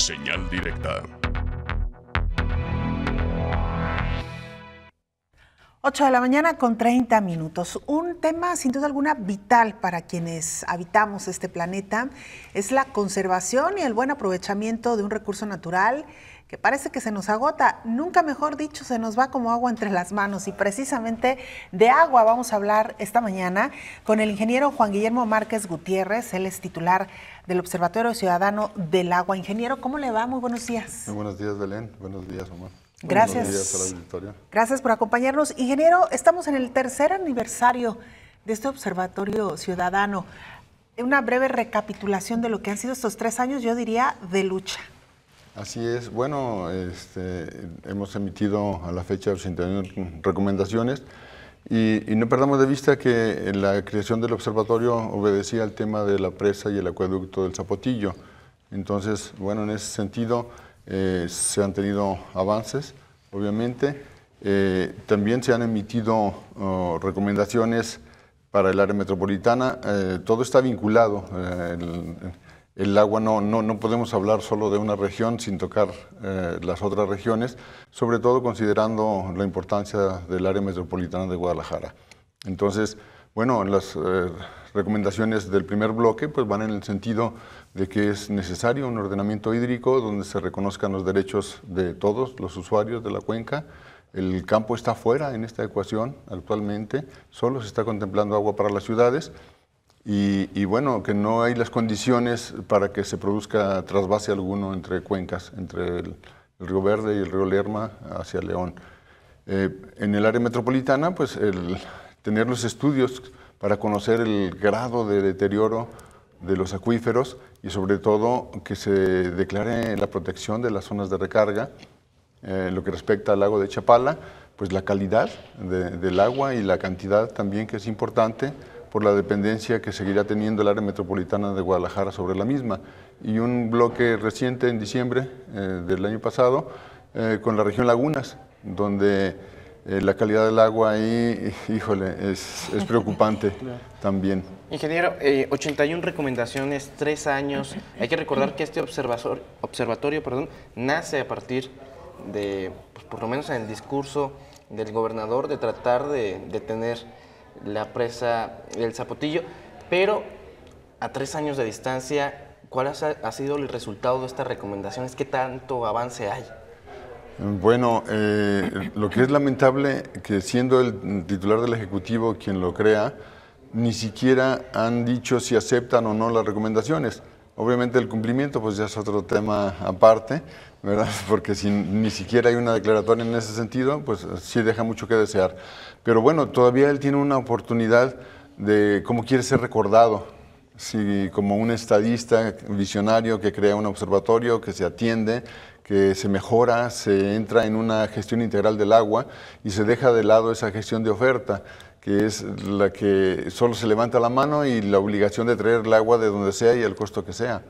Señal directa. 8 de la mañana con 30 minutos. Un tema sin duda alguna vital para quienes habitamos este planeta es la conservación y el buen aprovechamiento de un recurso natural que parece que se nos agota, nunca mejor dicho, se nos va como agua entre las manos. Y precisamente de agua vamos a hablar esta mañana con el ingeniero Juan Guillermo Márquez Gutiérrez, él es titular del Observatorio Ciudadano del Agua. Ingeniero, ¿cómo le va? Muy buenos días. Muy buenos días, Belén. Buenos días, Omar. Gracias. Buenos días a la Gracias por acompañarnos. Ingeniero, estamos en el tercer aniversario de este Observatorio Ciudadano. Una breve recapitulación de lo que han sido estos tres años, yo diría, de lucha. Así es. Bueno, este, hemos emitido a la fecha 81 recomendaciones y, no perdamos de vista que la creación del observatorio obedecía al tema de la presa y el acueducto del Zapotillo. Entonces, bueno, en ese sentido eh, se han tenido avances, obviamente. Eh, también se han emitido oh, recomendaciones para el área metropolitana. Eh, todo está vinculado. El, el agua no, no, podemos hablar solo de una región sin tocar eh, las otras regiones, sobre todo considerando la importancia del área metropolitana de Guadalajara. Entonces, bueno, las eh, recomendaciones del primer bloque pues, van en el sentido de que es necesario un ordenamiento hídrico donde se reconozcan los derechos de todos los usuarios de la cuenca. El campo está fuera en esta ecuación actualmente, solo se está contemplando agua para las ciudades y, bueno, que no hay las condiciones para que se produzca trasvase alguno entre cuencas, entre el, río Verde y el río Lerma hacia León. Eh, en el área metropolitana, pues el tener los estudios para conocer el grado de deterioro de los acuíferos y sobre todo que se declare la protección de las zonas de recarga. Eh, lo que respecta al lago de Chapala, pues la calidad del agua y la cantidad también que es importante por la dependencia que seguirá teniendo el área metropolitana de Guadalajara sobre la misma. Y un bloque reciente en diciembre eh, del año pasado eh, con la región Lagunas, donde eh, la calidad del agua ahí, híjole, es, preocupante también. Ingeniero, 81 recomendaciones, tres años. Hay que recordar que este observatorio, observatorio perdón, nace a partir de, pues, por lo menos en el discurso del gobernador, de tratar de, de tener la presa del Zapotillo, pero a tres años de distancia, ¿cuál ha, sido el resultado de estas recomendaciones? ¿Qué tanto avance hay? Bueno, eh, lo que es lamentable que siendo el titular del Ejecutivo quien lo crea, ni siquiera han dicho si aceptan o no las recomendaciones. Obviamente el cumplimiento pues ya es otro tema aparte, Porque si ni siquiera hay una declaratoria en ese sentido, pues eh, sí deja mucho que desear. Pero bueno, todavía él tiene una oportunidad de cómo quiere ser recordado, si como un estadista visionario que crea un observatorio, que se atiende, que se mejora, se entra en una gestión integral del agua y se deja de lado esa gestión de oferta que es la que solo se levanta la mano y la obligación de traer el agua de donde sea y al costo que sea.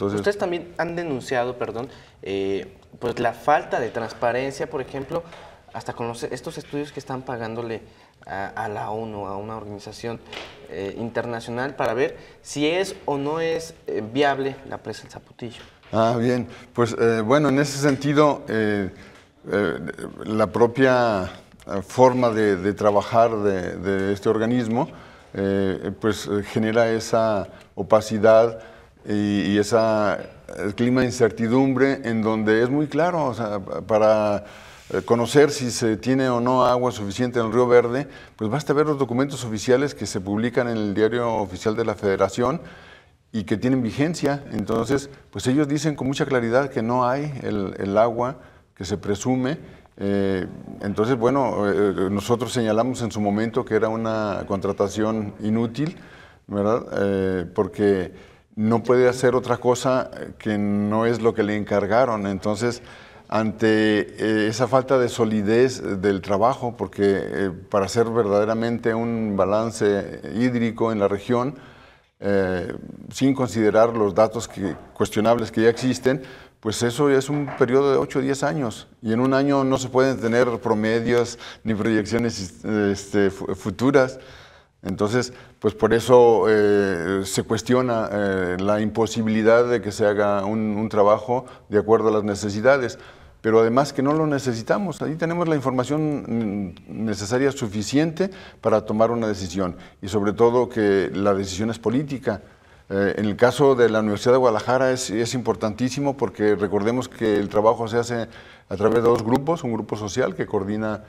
Ustedes también han denunciado, perdón, eh, pues la falta de transparencia, por ejemplo, hasta con estos estudios que están pagándole a, la ONU, a una organización eh, internacional, para ver si es o no es eh, viable la presa del Zapotillo. Ah, bien. Pues bueno, en ese sentido, la propia forma de, trabajar de, de, este organismo, pues genera esa opacidad y, y esa, el clima de incertidumbre en donde es muy claro, para eh, conocer si se tiene o no agua suficiente en el Río Verde, pues basta ver los documentos oficiales que se publican en el diario oficial de la Federación y que tienen vigencia. Entonces, pues ellos dicen con mucha claridad que no hay el, agua que se presume. Eh, entonces, bueno, eh, nosotros señalamos en su momento que era una contratación inútil, ¿verdad? porque no puede hacer otra cosa eh, que no es lo que le encargaron. Entonces, ante eh, esa falta de solidez del trabajo, porque eh, para hacer verdaderamente un balance hídrico en la región, sin considerar los datos cuestionables que ya existen, pues eso es un periodo de 8 o 10 años. Y en un año no se pueden tener promedios ni proyecciones este, futuras. Entonces, pues por eso eh, se cuestiona eh, la imposibilidad de que se haga un, trabajo de acuerdo a las necesidades, pero además que no lo necesitamos. Ahí tenemos la información mm, necesaria suficiente para tomar una decisión y sobre todo que la decisión es política. Eh, en el caso de la Universidad de Guadalajara es, es importantísimo porque recordemos que el trabajo se hace a través de dos grupos, un grupo social que coordina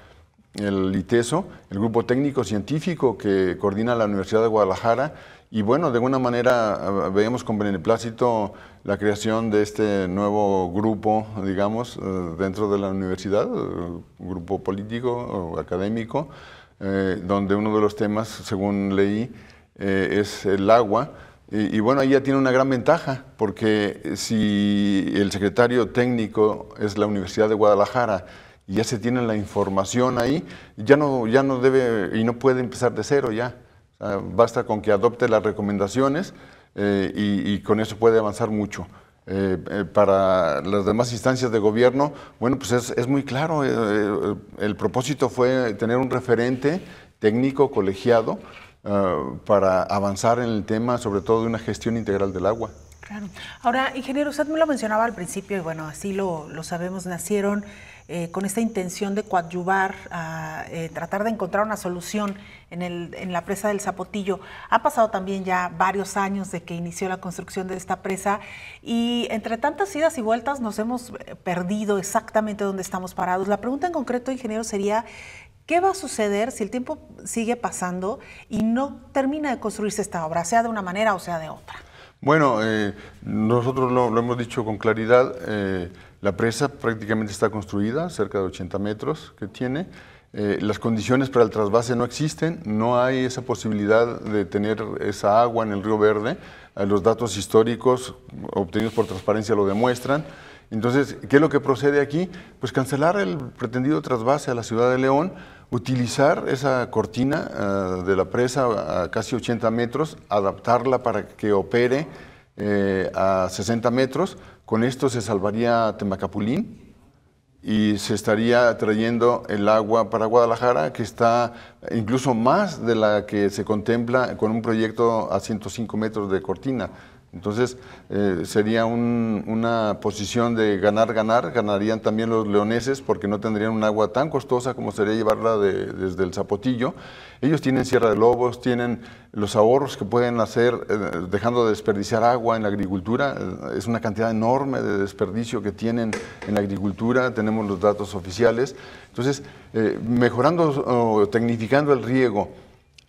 el ITESO, el grupo técnico científico que coordina la Universidad de Guadalajara. Y bueno, de alguna manera veíamos con beneplácito la creación de este nuevo grupo, digamos, eh, dentro de la universidad, eh, grupo político o académico, eh, donde uno de los temas, según leí, es el agua. Y, y, bueno, ahí ya tiene una gran ventaja, porque si el secretario técnico es la Universidad de Guadalajara, y ya se tiene la información ahí, ya no, ya no debe y no puede empezar de cero ya. basta con que adopte las recomendaciones eh, y, con eso puede avanzar mucho. Eh, eh, para las demás instancias de gobierno, bueno, pues es, es muy claro, el propósito fue tener un referente técnico colegiado para avanzar en el tema, sobre todo de una gestión integral del agua. Claro. Ahora, ingeniero, usted me lo mencionaba al principio y bueno, así lo, sabemos, nacieron eh, con esta intención de coadyuvar, a, eh, tratar de encontrar una solución en, el, en, la presa del Zapotillo. Ha pasado también ya varios años de que inició la construcción de esta presa y entre tantas idas y vueltas nos hemos eh, perdido exactamente dónde estamos parados. La pregunta en concreto, ingeniero, sería... ¿Qué va a suceder si el tiempo sigue pasando y no termina de construirse esta obra, sea de una manera o sea de otra? Bueno, eh, nosotros lo, hemos dicho con claridad, eh, la presa prácticamente está construida, cerca de 80 metros que tiene. Eh, las condiciones para el trasvase no existen, no hay esa posibilidad de tener esa agua en el río Verde. los datos históricos obtenidos por transparencia lo demuestran. Entonces, ¿qué es lo que procede aquí? Pues cancelar el pretendido trasvase a la ciudad de León utilizar esa cortina eh, de la presa a casi 80 metros, adaptarla para que opere eh, a 60 metros. Con esto se salvaría Temacapulín y se estaría trayendo el agua para Guadalajara, que está incluso más de la que se contempla con un proyecto a 105 metros de cortina. Entonces, eh, sería una posición de ganar, ganar. Ganarían también los leoneses porque no tendrían un agua tan costosa como sería llevarla desde el Zapotillo. Ellos tienen Sierra de Lobos, tienen los ahorros que pueden hacer eh, dejando de desperdiciar agua en la agricultura. Eh, es una cantidad enorme de desperdicio que tienen en la agricultura. Tenemos los datos oficiales. Entonces, mejorando o tecnificando el riego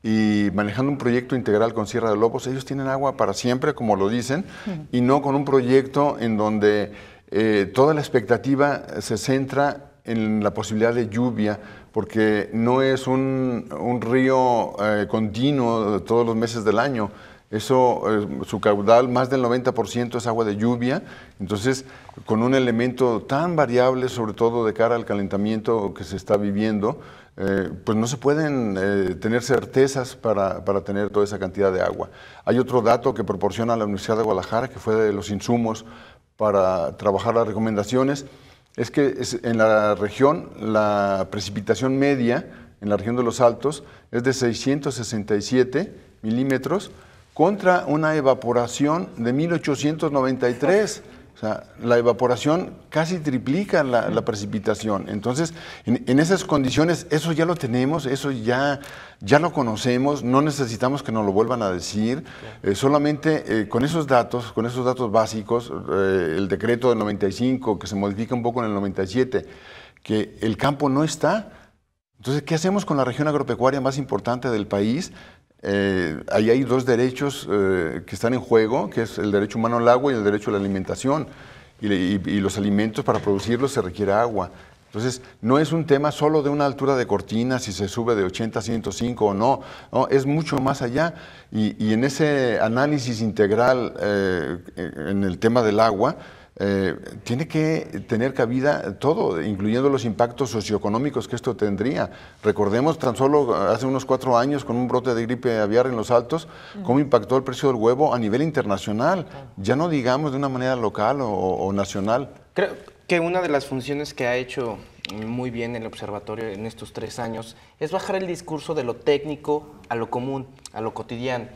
y manejando un proyecto integral con Sierra de Lobos, ellos tienen agua para siempre, como lo dicen, y no con un proyecto en donde eh, toda la expectativa se centra en la posibilidad de lluvia, porque no es un, un río eh, continuo todos los meses del año. Eso, eh, su caudal, más del 90% es agua de lluvia, entonces con un elemento tan variable, sobre todo de cara al calentamiento que se está viviendo, eh, pues no se pueden eh, tener certezas para, tener toda esa cantidad de agua. Hay otro dato que proporciona la Universidad de Guadalajara, que fue de los insumos para trabajar las recomendaciones, es que en la región la precipitación media, en la región de los Altos, es de 667 milímetros contra una evaporación de 1893 la evaporación casi triplica la, precipitación. Entonces, en, esas condiciones, eso ya lo tenemos, eso ya, ya lo conocemos, no necesitamos que nos lo vuelvan a decir. Eh, solamente eh, con esos datos, con esos datos básicos, eh, el decreto del 95, que se modifica un poco en el 97, que el campo no está. Entonces, ¿qué hacemos con la región agropecuaria más importante del país? Eh, ahí hay dos derechos eh, que están en juego, que es el derecho humano al agua y el derecho a la alimentación. Y, los alimentos para producirlos se requiere agua. Entonces, no es un tema solo de una altura de cortina, si se sube de 80 a 105 o no, es mucho más allá. Y, en ese análisis integral eh, en el tema del agua, eh, tiene que tener cabida todo, incluyendo los impactos socioeconómicos que esto tendría. Recordemos tan solo hace unos cuatro años con un brote de gripe aviar en los altos, cómo impactó el precio del huevo a nivel internacional, ya no digamos de una manera local o, nacional. Creo que una de las funciones que ha hecho muy bien el observatorio en estos tres años es bajar el discurso de lo técnico a lo común, a lo cotidiano.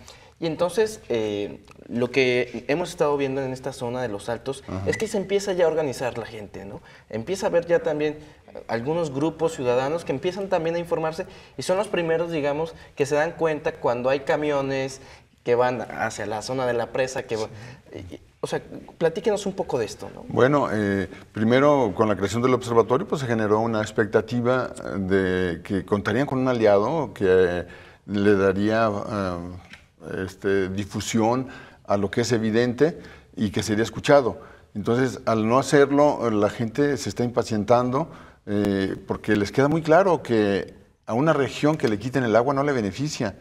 Y entonces, eh, lo que hemos estado viendo en esta zona de los altos es que se empieza ya a organizar la gente, ¿no? Empieza a haber ya también algunos grupos ciudadanos que empiezan también a informarse y son los primeros, digamos, que se dan cuenta cuando hay camiones que van hacia la zona de la presa, que... o sea, platíquenos un poco de esto. ¿no? Bueno, eh, primero con la creación del observatorio pues se generó una expectativa de que contarían con un aliado que le daría eh, este, difusión a lo que es evidente y que sería escuchado. Entonces, al no hacerlo, la gente se está impacientando eh, porque les queda muy claro que a una región que le quiten el agua no le beneficia,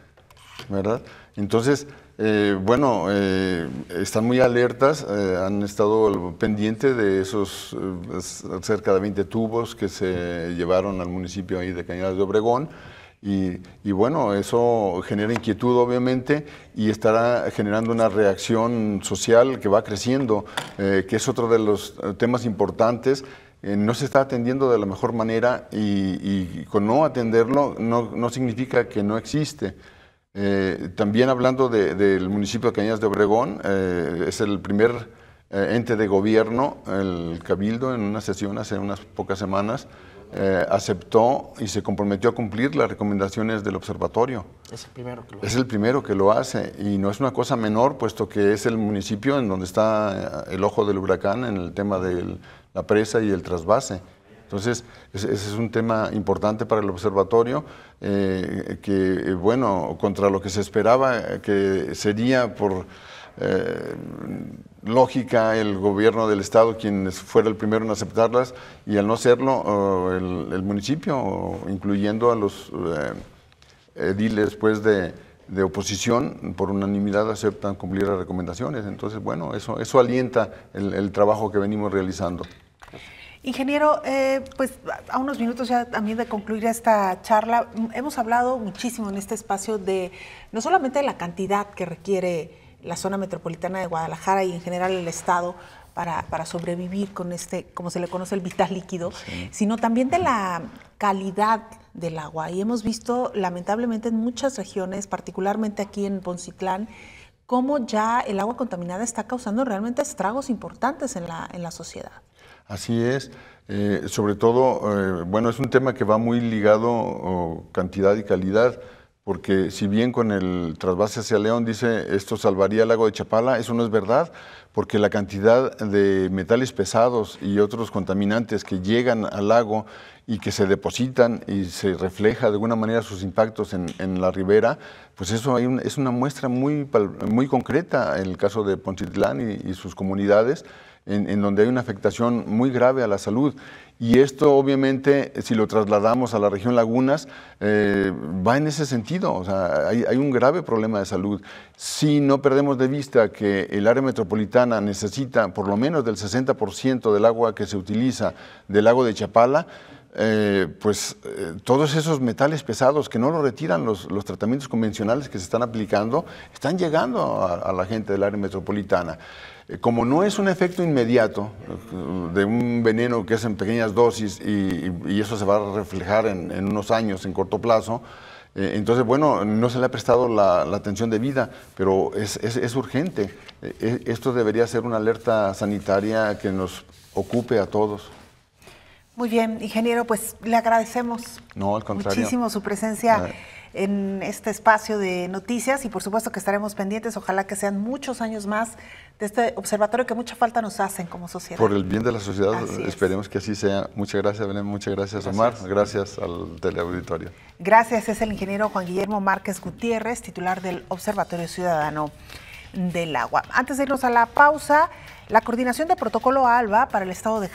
¿verdad? Entonces, eh, bueno, eh, están muy alertas, han estado pendientes de esos cerca de 20 tubos que se llevaron al municipio ahí de Cañadas de Obregón y, y, bueno, eso genera inquietud obviamente y estará generando una reacción social que va creciendo, eh, que es otro de los eh, temas importantes. Eh, no se está atendiendo de la mejor manera y, con no atenderlo no, no, significa que no existe. también hablando del municipio de Cañas de Obregón, es el primer ente de gobierno, el Cabildo, en una sesión hace unas pocas semanas, eh, aceptó y se comprometió a cumplir las recomendaciones del observatorio. Es el primero que lo hace. Es el primero que lo hace y no es una cosa menor, puesto que es el municipio en donde está eh, el ojo del huracán en el tema de la presa y el trasvase. Entonces, ese es un tema importante para el observatorio, eh, que, bueno, contra lo que se esperaba que sería por eh, lógica el gobierno del estado quien fuera el primero en aceptarlas y al no serlo el, municipio, incluyendo a los eh, ediles después pues, de, de oposición, por unanimidad aceptan cumplir las recomendaciones. Entonces, bueno, eso, eso alienta el, trabajo que venimos realizando. Ingeniero, eh, pues a unos minutos ya también de concluir esta charla, hemos hablado muchísimo en este espacio de no solamente la cantidad que requiere la zona metropolitana de Guadalajara y en general el Estado para, sobrevivir con este, como se le conoce, el vital líquido, sino también de la calidad del agua. Y hemos visto, lamentablemente, en muchas regiones, particularmente aquí en Poncitlán, cómo ya el agua contaminada está causando realmente estragos importantes en la, sociedad. Así es. Eh, sobre todo, eh, bueno, es un tema que va muy ligado cantidad y calidad porque si bien con el trasvase hacia León dice esto salvaría el lago de Chapala, eso no es verdad, porque la cantidad de metales pesados y otros contaminantes que llegan al lago y que se depositan y se refleja de alguna manera sus impactos en, la ribera, pues eso es una muestra muy, muy concreta en el caso de Poncitlán y sus comunidades en, donde hay una afectación muy grave a la salud. Y esto obviamente, si lo trasladamos a la región Lagunas, eh, va en ese sentido. O sea, hay, un grave problema de salud. Si no perdemos de vista que el área metropolitana necesita por lo menos del 60% del agua que se utiliza del lago de Chapala, eh, pues eh, todos esos metales pesados que no lo retiran los, los, tratamientos convencionales que se están aplicando, están llegando a, la gente del área metropolitana. Eh, como no es un efecto inmediato de un veneno que es en pequeñas dosis y, eso se va a reflejar en, unos años, en corto plazo, entonces, bueno, no se le ha prestado la, la atención debida, pero es, es, es urgente. E, esto debería ser una alerta sanitaria que nos ocupe a todos. Muy bien, ingeniero, pues le agradecemos no, al contrario. muchísimo su presencia en este espacio de noticias y por supuesto que estaremos pendientes, ojalá que sean muchos años más de este observatorio que mucha falta nos hacen como sociedad. Por el bien de la sociedad, esperemos que así sea. Muchas gracias, Belén, muchas gracias, Omar, gracias, al teleauditorio. Gracias, es el ingeniero Juan Guillermo Márquez Gutiérrez, titular del Observatorio Ciudadano del Agua. Antes de irnos a la pausa, la coordinación de protocolo ALBA para el estado de